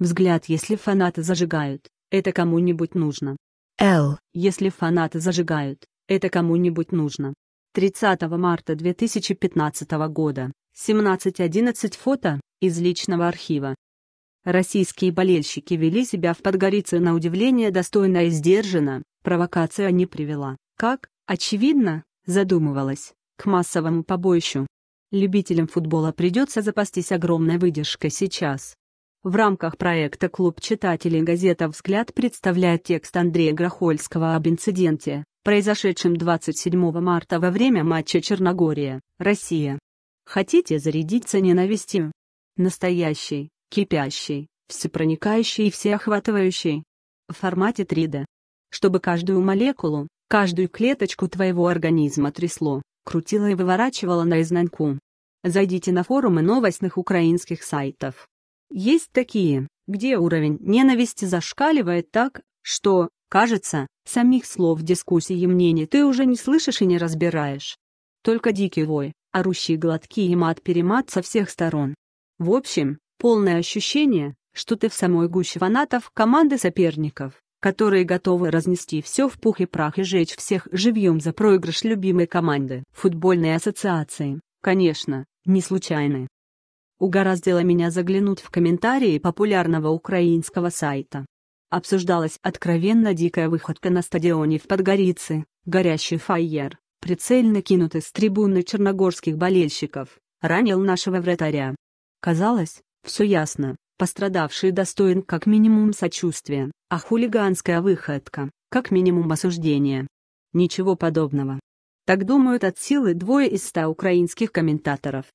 Взгляд Если фанаты зажигают, это кому-нибудь нужно. Л. Если фанаты зажигают, это кому-нибудь нужно. 30 марта 2015 года, 17.11 фото, из личного архива. Российские болельщики вели себя в Подгорице на удивление достойно и сдержанно, провокация не привела, как, очевидно, задумывалась, к массовому побоищу. Любителям футбола придется запастись огромной выдержкой сейчас, в рамках проекта «Клуб читателей» газета «Взгляд» представляет текст Андрея Грохольского об инциденте, произошедшем 27 марта во время матча Черногория, Россия. Хотите зарядиться ненавистью? Настоящий, кипящий, всепроникающий и всеохватывающий. В формате 3D. Чтобы каждую молекулу, каждую клеточку твоего организма трясло, крутило и выворачивало наизнанку. Зайдите на форумы новостных украинских сайтов. Есть такие, где уровень ненависти зашкаливает так, что, кажется, самих слов, дискуссий и мнений ты уже не слышишь и не разбираешь. Только дикий вой, орущие глотки и мат-перемат со всех сторон. В общем, полное ощущение, что ты в самой гуще фанатов команды соперников, которые готовы разнести все в пух и прах и жечь всех живьем за проигрыш любимой команды. футбольной ассоциации, конечно, не случайны угораздило меня заглянуть в комментарии популярного украинского сайта. Обсуждалась откровенно дикая выходка на стадионе в Подгорице, горящий фаер, прицельно кинутый с трибуны черногорских болельщиков, ранил нашего вратаря. Казалось, все ясно, пострадавший достоин как минимум сочувствия, а хулиганская выходка, как минимум осуждения. Ничего подобного. Так думают от силы двое из ста украинских комментаторов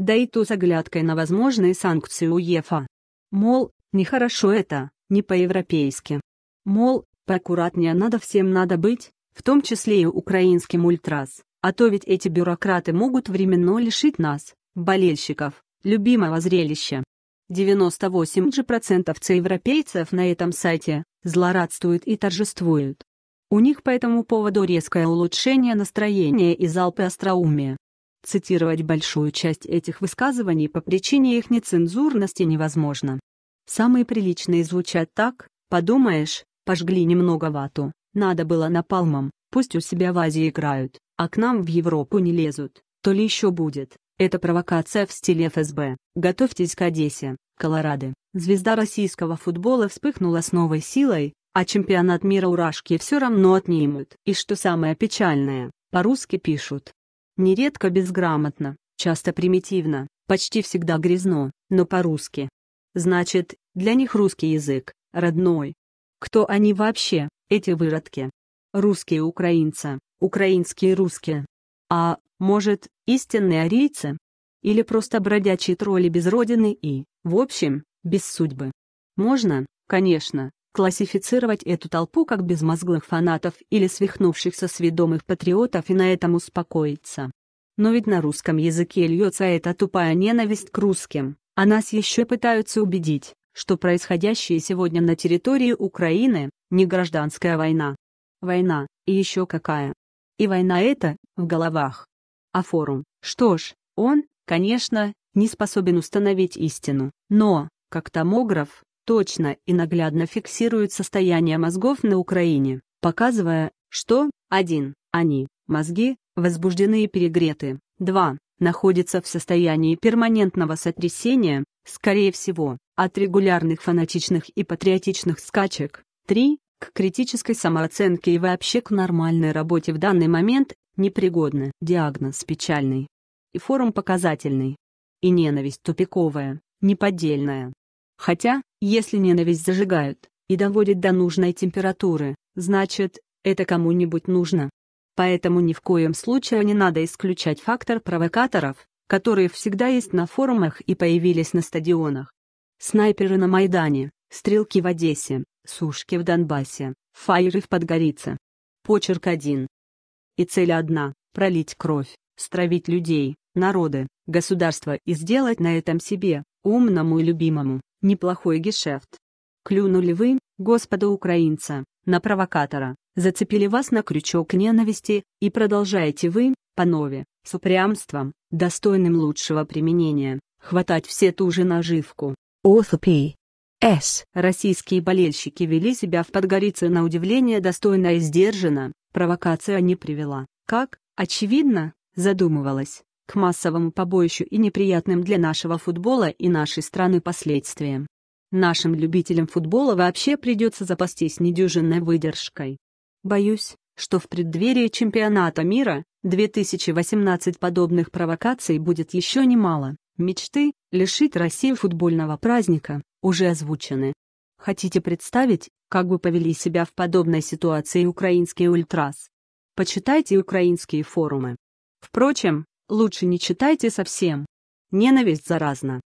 да и то с оглядкой на возможные санкции УЕФА. Мол, нехорошо это, не по-европейски. Мол, поаккуратнее надо всем надо быть, в том числе и украинским ультрас, а то ведь эти бюрократы могут временно лишить нас, болельщиков, любимого зрелища. 98% процентов цеевропейцев на этом сайте злорадствуют и торжествуют. У них по этому поводу резкое улучшение настроения и залпы остроумия. Цитировать большую часть этих высказываний по причине их нецензурности невозможно. Самые приличные звучат так, подумаешь, пожгли немного вату, надо было напалмом, пусть у себя в Азии играют, а к нам в Европу не лезут, то ли еще будет. Это провокация в стиле ФСБ. Готовьтесь к Одессе, Колорадо. Звезда российского футбола вспыхнула с новой силой, а чемпионат мира урашки все равно отнимут. И что самое печальное, по-русски пишут Нередко безграмотно, часто примитивно, почти всегда грязно, но по-русски. Значит, для них русский язык, родной. Кто они вообще, эти выродки? Русские украинцы, украинские русские. А, может, истинные арийцы? Или просто бродячие тролли без родины и, в общем, без судьбы? Можно, конечно, Классифицировать эту толпу как безмозглых фанатов или свихнувшихся сведомых патриотов и на этом успокоиться. Но ведь на русском языке льется эта тупая ненависть к русским, а нас еще пытаются убедить, что происходящее сегодня на территории Украины – не гражданская война. Война, и еще какая. И война эта в головах. А форум, что ж, он, конечно, не способен установить истину, но, как томограф, точно и наглядно фиксируют состояние мозгов на Украине, показывая, что 1. Они, мозги, возбуждены и перегреты. 2. Находятся в состоянии перманентного сотрясения, скорее всего, от регулярных фанатичных и патриотичных скачек. 3. К критической самооценке и вообще к нормальной работе в данный момент непригодны. Диагноз печальный. И форум показательный. И ненависть тупиковая, неподдельная. Хотя, если ненависть зажигают и доводят до нужной температуры, значит, это кому-нибудь нужно. Поэтому ни в коем случае не надо исключать фактор провокаторов, которые всегда есть на форумах и появились на стадионах. Снайперы на Майдане, стрелки в Одессе, сушки в Донбассе, фаеры в Подгорице. Почерк один. И цель одна – пролить кровь, стравить людей, народы, государства и сделать на этом себе, умному и любимому. Неплохой гешефт. Клюнули вы, господа украинца, на провокатора, зацепили вас на крючок ненависти, и продолжаете вы, панове, с упрямством, достойным лучшего применения, хватать все ту же наживку. Author С. Российские болельщики вели себя в Подгорице на удивление достойно и сдержанно, провокация не привела. Как, очевидно, задумывалась, к массовому побоищу и неприятным для нашего футбола и нашей страны последствиям. Нашим любителям футбола вообще придется запастись недюжинной выдержкой. Боюсь, что в преддверии чемпионата мира 2018 подобных провокаций будет еще немало. Мечты лишить России футбольного праздника уже озвучены. Хотите представить, как бы повели себя в подобной ситуации украинские ультрас? Почитайте украинские форумы. Впрочем, Лучше не читайте совсем. Ненависть заразна.